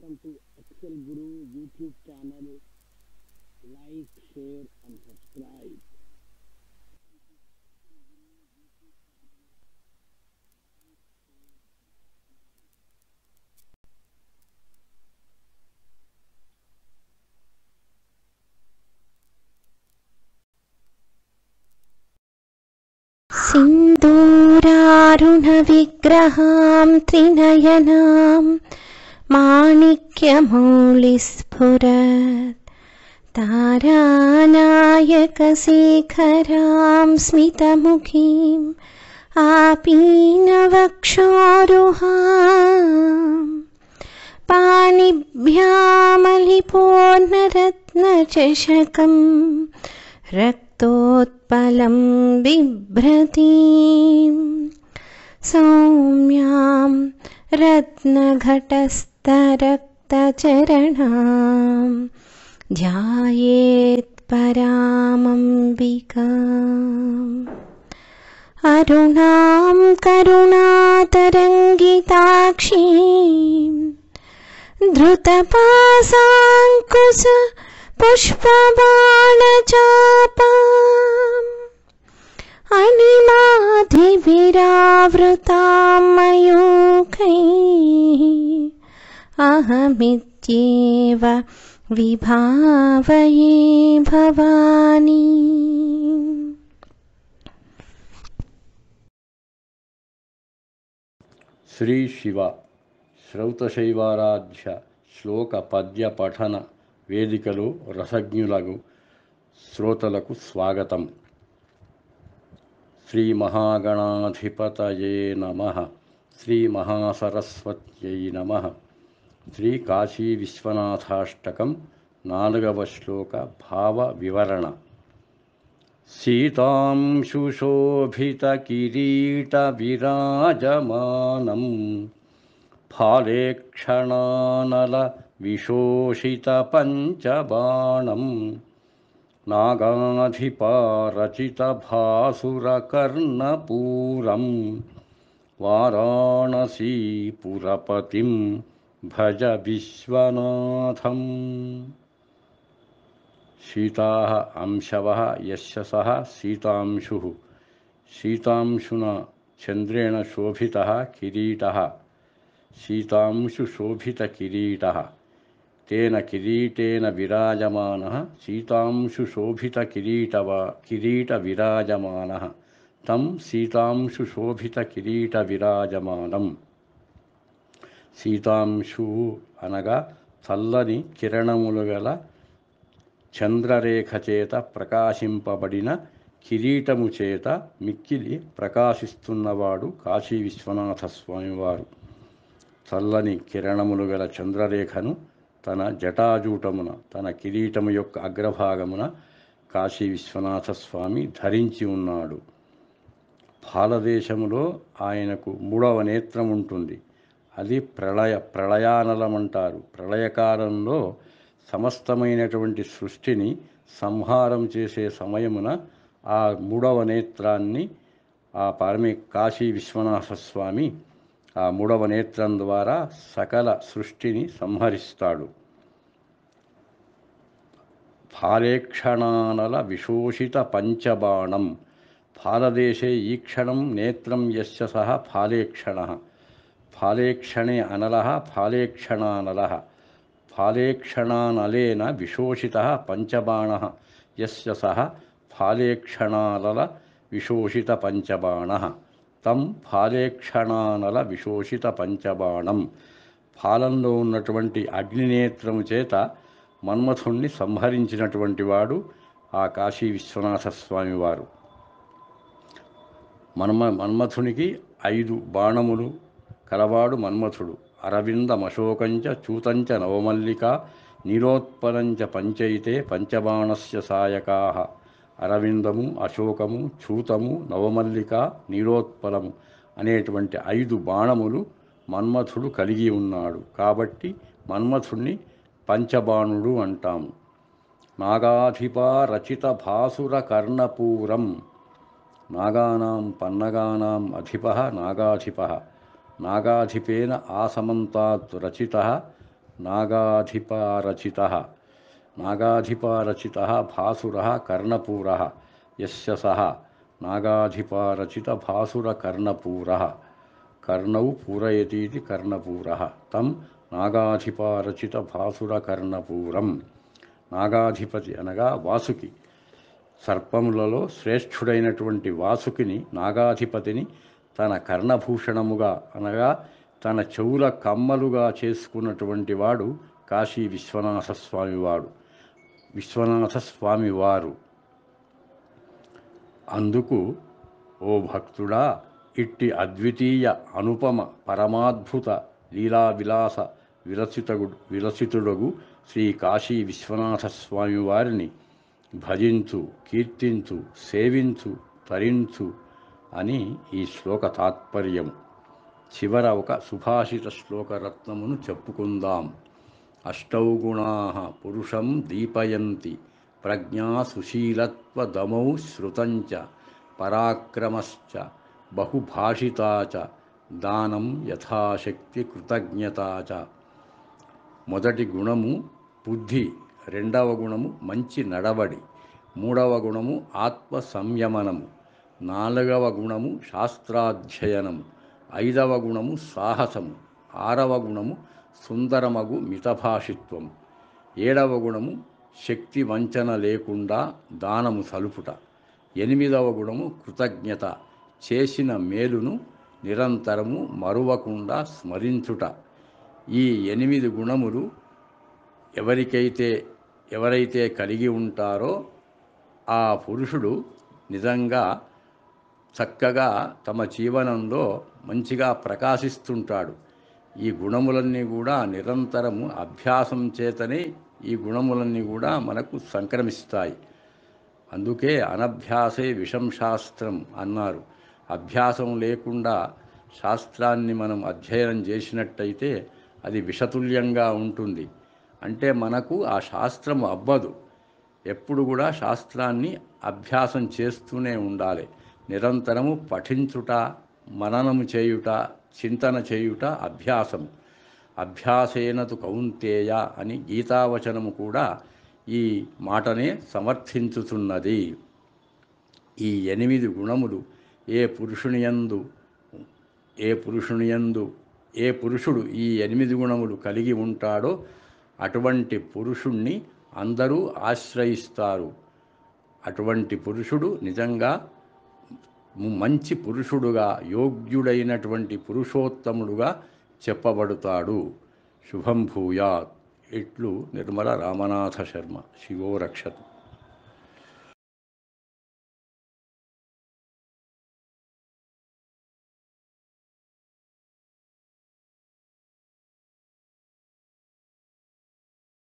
welcome to Excel Guru YouTube channel like share and subscribe సింధూరారుణ విగ్రహాం త్రినయనాం माणिक्यमूलिस्फुरत् ताराणायकशिखरां स्मितमुखीम् आपीनवक्षोरुहा पाणिभ्यामलिपोर्णरत्नचषकम् रक्तोत्पलं बिभ्रती सौम्यां रत्नघटस् रक्तरक्तचरणां ध्यायेत् परामम्बिका अरुणां करुणातरङ्गिताक्षीं धृतपासाङ्कुश मयूखैः అహమిత్యేవ విభావయే భవానీ శ్రీ శివ శ్రౌతశైవారాధ్య శ్లోక పద్య పఠన వేదికలు రసజ్ఞులకు శ్రోతలకు స్వాగతం శ్రీ మహాగణాధిపతయే నమ శ్రీ మహాసరస్వత్యై నమ श्रीकाशीविश्वनाथाष्टकं नालकवश्लोकभावविवरण सीतां शुशोभितकिरीटविराजमानं फालेक्षणानलविशोषितपञ्चबाणं नागमधिपारचितभासुरकर्णपूरं वाराणसीपुरपतिं భజ విశ్వనాథం సీతా అంశవ యశస సీతాంశు సీతాంశున చంద్రేణ శోభిత కిరీట సీతాంశుశోభితకిరీట తేన కిరీటేన విరాజమాన సీతాంశుశోభితకిరీటవా కిరీటవిరాజమాన తం సీతాంశుశోభితకిరీటవిరాజమానం సీతాంశు అనగా చల్లని కిరణములు గల చంద్రరేఖ చేత ప్రకాశింపబడిన కిరీటము చేత మిక్కిలి ప్రకాశిస్తున్నవాడు కాశీ విశ్వనాథ స్వామివారు చల్లని కిరణములు గల చంద్రరేఖను తన జటాజూటమున తన కిరీటము యొక్క అగ్రభాగమున కాశీ విశ్వనాథ స్వామి ధరించి ఉన్నాడు భారతదేశంలో ఆయనకు మూడవ నేత్రం ఉంటుంది అది ప్రళయ ప్రళయానలమంటారు ప్రళయకాలంలో సమస్తమైనటువంటి సృష్టిని సంహారం చేసే సమయమున ఆ మూడవ నేత్రాన్ని ఆ పారమి కాశీ విశ్వనాథ స్వామి ఆ మూడవ నేత్రం ద్వారా సకల సృష్టిని సంహరిస్తాడు ఫాలేక్షణానల విశోషిత పంచబాణం ఫాలదేశే ఈ క్షణం నేత్రం యశ సహ ఫాలేక్షణ ఫాలేక్షణే అనల ఫాలేక్షణానల ఫాలేక్షణానలేన విశోషిత పంచబాణ ఎస్య సహ ఫాలేక్షణానల విశోషిత పంచబాణ తం ఫాలేక్షణానల విశోషిత పంచబాణం ఫాలంలో ఉన్నటువంటి అగ్నినేత్రము చేత మన్మథుణ్ణి సంహరించినటువంటి వాడు ఆ కాశీ విశ్వనాథ స్వామి వారు మన్మ మన్మథునికి ఐదు బాణములు కలవాడు మన్మథుడు అరవిందమశోకంచ చూతంచ నవమల్లిక నీలోత్పలంచ పంచైతే పంచబాణస్య సాయకాహ అరవిందము అశోకము చూతము నవమల్లిక నీరోత్పలము అనేటువంటి ఐదు బాణములు మన్మథుడు కలిగి ఉన్నాడు కాబట్టి మన్మథుణ్ణి పంచబాణుడు అంటాము నాగాధిప రచిత భాసుర కర్ణపూరం నాగానాం పన్నగానాం అధిప నాగాధిప నాగాధిపేన ఆసమంతాత్ రచిత నాగాధిపారచిత నాగాధిపారచిత భాసుర కర్ణపూర ఎస్య సహ నాగాధిపారచిత భాసుర కర్ణపూర కర్ణౌ పూరయతీతి కర్ణపూర తం నాగాధిపారచిత భాసుర కర్ణపూరం నాగాధిపతి అనగా వాసుకి సర్పములలో శ్రేష్ఠుడైనటువంటి వాసుకిని నాగాధిపతిని తన కర్ణభూషణముగా అనగా తన చెవుల కమ్మలుగా చేసుకున్నటువంటి వాడు కాశీ విశ్వనాథ స్వామివాడు విశ్వనాథ స్వామివారు అందుకు ఓ భక్తుడా ఇట్టి అద్వితీయ అనుపమ పరమాద్భుత లీలా విలాస విలసితగు విలసితుడగు శ్రీ కాశీ విశ్వనాథ స్వామి వారిని భజించు కీర్తించు సేవించు తరించు అని ఈ శ్లోక తాత్పర్యం చివర ఒక సుభాషిత శ్లోకరత్నమును చెప్పుకుందాం అష్టౌ గుణా పురుషం దీపయంతి ప్రజ్ఞా సుశీలత్వదమౌ శృతంచ పరాక్రమశ్చ బహుభాషితాచ దానం యథాశక్తి కృతజ్ఞత మొదటి గుణము బుద్ధి రెండవ గుణము మంచి నడవడి మూడవ గుణము ఆత్మ సంయమనము నాలుగవ గుణము శాస్త్రాధ్యయనము ఐదవ గుణము సాహసము ఆరవ గుణము సుందరమగు మితభాషిత్వం ఏడవ గుణము శక్తి వంచన లేకుండా దానము సలుపుట ఎనిమిదవ గుణము కృతజ్ఞత చేసిన మేలును నిరంతరము మరువకుండా స్మరించుట ఈ ఎనిమిది గుణములు ఎవరికైతే ఎవరైతే కలిగి ఉంటారో ఆ పురుషుడు నిజంగా చక్కగా తమ జీవనంలో మంచిగా ప్రకాశిస్తుంటాడు ఈ గుణములన్నీ కూడా నిరంతరము అభ్యాసం చేతనే ఈ గుణములన్నీ కూడా మనకు సంక్రమిస్తాయి అందుకే అనభ్యాసే విషం శాస్త్రం అన్నారు అభ్యాసం లేకుండా శాస్త్రాన్ని మనం అధ్యయనం చేసినట్టయితే అది విషతుల్యంగా ఉంటుంది అంటే మనకు ఆ శాస్త్రం అవ్వదు ఎప్పుడు కూడా శాస్త్రాన్ని అభ్యాసం చేస్తూనే ఉండాలి నిరంతరము పఠించుట మననము చేయుట చింతన చేయుట అభ్యాసము అభ్యాసేనతు కౌంతేయ అని గీతావచనము కూడా ఈ మాటనే సమర్థించుతున్నది ఈ ఎనిమిది గుణములు ఏ పురుషునియందు ఏ పురుషునియందు ఏ పురుషుడు ఈ ఎనిమిది గుణములు కలిగి ఉంటాడో అటువంటి పురుషుణ్ణి అందరూ ఆశ్రయిస్తారు అటువంటి పురుషుడు నిజంగా మంచి పురుషుడుగా యోగ్యుడైనటువంటి పురుషోత్తముడుగా చెప్పబడతాడు శుభం భూయాత్ ఇట్లు నిర్మల రామనాథ శర్మ శివో రక్షతు